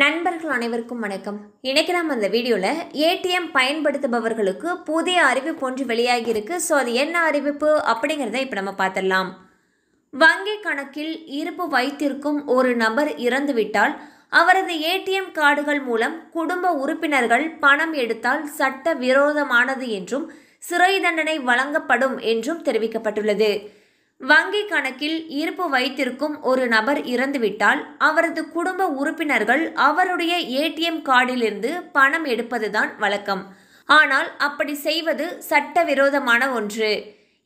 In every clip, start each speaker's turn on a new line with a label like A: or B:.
A: நண்பர்கள் அனைவருக்கும் வணக்கம் இன்றைக்கி நாம் அந்த வீடியோவில் ஏடிஎம் பயன்படுத்துபவர்களுக்கு புதிய அறிவிப்பு ஒன்று வெளியாகி இருக்குது ஸோ அது என்ன அறிவிப்பு அப்படிங்கிறத இப்போ நம்ம பார்த்துடலாம் வங்கி கணக்கில் இருப்பு வைத்திருக்கும் ஒரு நபர் இறந்துவிட்டால் அவரது ஏடிஎம் கார்டுகள் மூலம் குடும்ப உறுப்பினர்கள் பணம் எடுத்தால் சட்ட விரோதமானது என்றும் சிறை தண்டனை வழங்கப்படும் என்றும் தெரிவிக்கப்பட்டுள்ளது வங்கி கணக்கில் இருப்பு வைத்திருக்கும் ஒரு நபர் இறந்துவிட்டால் அவரது குடும்ப உறுப்பினர்கள் அவருடைய ஏடிஎம் கார்டிலிருந்து பணம் எடுப்பதுதான் வழக்கம் ஆனால் அப்படி செய்வது சட்டவிரோதமான ஒன்று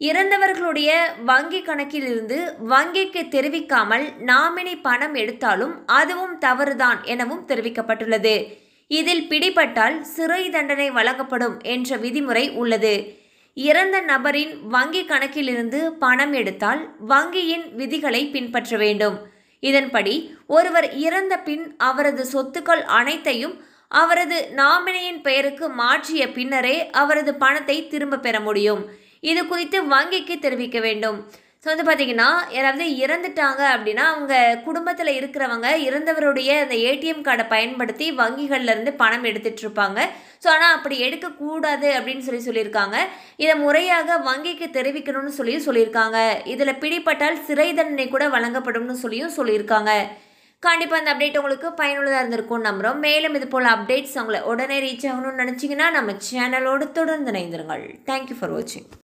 A: இறந்தவர்களுடைய வங்கி கணக்கிலிருந்து வங்கிக்கு தெரிவிக்காமல் நாமினி பணம் எடுத்தாலும் அதுவும் தவறுதான் எனவும் தெரிவிக்கப்பட்டுள்ளது இதில் பிடிபட்டால் சிறை தண்டனை வழங்கப்படும் என்ற விதிமுறை உள்ளது இறந்த நபரின் வங்கி கணக்கிலிருந்து பணம் எடுத்தால் வங்கியின் விதிகளை பின்பற்ற வேண்டும் இதன்படி ஒருவர் இறந்த பின் அவரது சொத்துக்கள் அனைத்தையும் அவரது நாமினையின் பெயருக்கு மாற்றிய பின்னரே அவரது பணத்தை திரும்ப பெற முடியும் இது குறித்து வங்கிக்கு தெரிவிக்க வேண்டும் ஸோ வந்து பார்த்தீங்கன்னா யாராவது இறந்துட்டாங்க அப்படின்னா அவங்க குடும்பத்தில் இருக்கிறவங்க இறந்தவருடைய அந்த ஏடிஎம் கார்டை பயன்படுத்தி வங்கிகள்லேருந்து பணம் எடுத்துகிட்ருப்பாங்க ஸோ ஆனால் அப்படி எடுக்கக்கூடாது அப்படின்னு சொல்லி சொல்லியிருக்காங்க இதை முறையாக வங்கிக்கு தெரிவிக்கணும்னு சொல்லியும் சொல்லியிருக்காங்க இதில் பிடிப்பட்டால் சிறை தண்டனை கூட வழங்கப்படும்னு சொல்லியும் சொல்லியிருக்காங்க கண்டிப்பாக அந்த அப்டேட் உங்களுக்கு பயனுள்ளதாக இருந்திருக்கும் நம்புகிறோம் மேலும் இது போல் அப்டேட்ஸ் உங்களை உடனே ரீச் ஆகணும்னு நினச்சிங்கன்னா நம்ம சேனலோடு தொடர்ந்து இணைந்திருங்கள் தேங்க்யூ ஃபார் வாட்சிங்